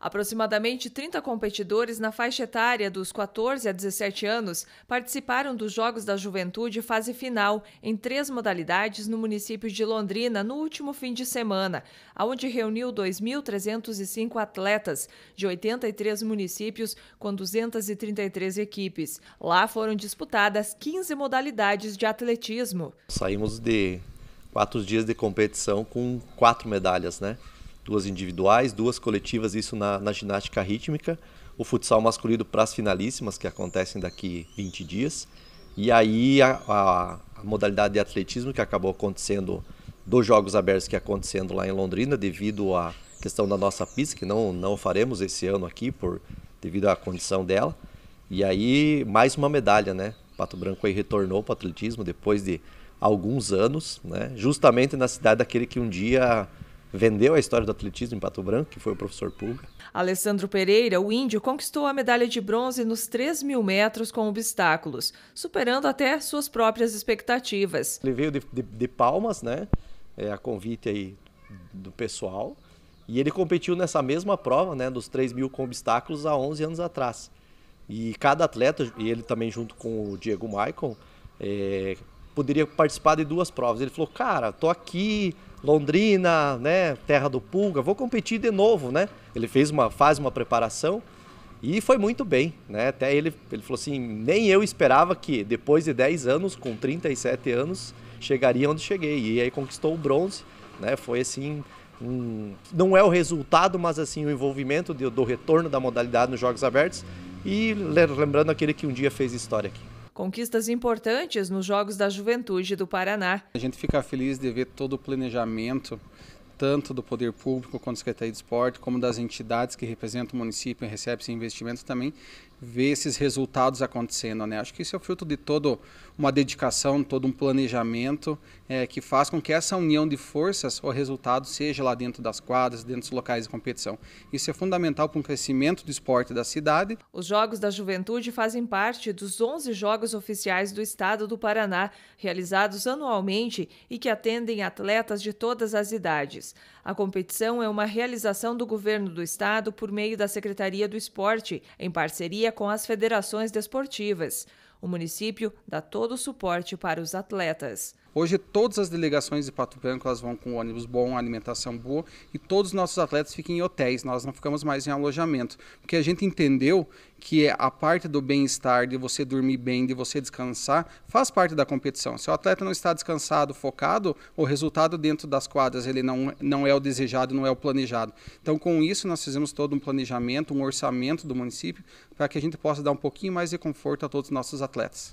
Aproximadamente 30 competidores na faixa etária dos 14 a 17 anos participaram dos Jogos da Juventude fase final em três modalidades no município de Londrina no último fim de semana, onde reuniu 2.305 atletas de 83 municípios com 233 equipes. Lá foram disputadas 15 modalidades de atletismo. Saímos de quatro dias de competição com quatro medalhas, né? duas individuais, duas coletivas, isso na, na ginástica rítmica, o futsal masculino para as finalíssimas, que acontecem daqui 20 dias, e aí a, a, a modalidade de atletismo que acabou acontecendo dos Jogos Abertos que acontecendo lá em Londrina, devido à questão da nossa pista, que não, não faremos esse ano aqui, por devido à condição dela. E aí, mais uma medalha, né? Pato Branco aí retornou para o atletismo depois de alguns anos, né? Justamente na cidade daquele que um dia vendeu a história do atletismo em Pato Branco, que foi o professor Pulga. Alessandro Pereira, o índio, conquistou a medalha de bronze nos 3 mil metros com obstáculos, superando até suas próprias expectativas. Ele veio de, de, de Palmas, né? É, a convite aí do pessoal. E ele competiu nessa mesma prova, né, dos 3 mil com obstáculos, há 11 anos atrás. E cada atleta, e ele também junto com o Diego Maicon, é, poderia participar de duas provas. Ele falou, cara, tô aqui, Londrina, né, terra do Pulga, vou competir de novo, né? Ele fez uma, faz uma preparação e foi muito bem, né? Até ele, ele falou assim, nem eu esperava que depois de 10 anos, com 37 anos, chegaria onde cheguei. E aí conquistou o bronze, né? Foi assim, um, não é o resultado, mas assim o envolvimento do retorno da modalidade nos Jogos Abertos e lembrando aquele que um dia fez história aqui. Conquistas importantes nos Jogos da Juventude do Paraná. A gente fica feliz de ver todo o planejamento tanto do poder público quanto da Secretaria de Esporte, como das entidades que representam o município e recebem esse investimento também, ver esses resultados acontecendo. Né? Acho que isso é o fruto de toda uma dedicação, todo um planejamento é, que faz com que essa união de forças, o resultado seja lá dentro das quadras, dentro dos locais de competição. Isso é fundamental para o crescimento do esporte da cidade. Os Jogos da Juventude fazem parte dos 11 Jogos Oficiais do Estado do Paraná, realizados anualmente e que atendem atletas de todas as idades. A competição é uma realização do governo do estado por meio da Secretaria do Esporte, em parceria com as federações desportivas. O município dá todo o suporte para os atletas. Hoje todas as delegações de Pato Branco elas vão com ônibus bom, alimentação boa e todos os nossos atletas ficam em hotéis, nós não ficamos mais em alojamento, porque a gente entendeu que é a parte do bem-estar, de você dormir bem, de você descansar, faz parte da competição. Se o atleta não está descansado, focado, o resultado dentro das quadras ele não, não é o desejado, não é o planejado. Então, com isso, nós fizemos todo um planejamento, um orçamento do município, para que a gente possa dar um pouquinho mais de conforto a todos os nossos atletas.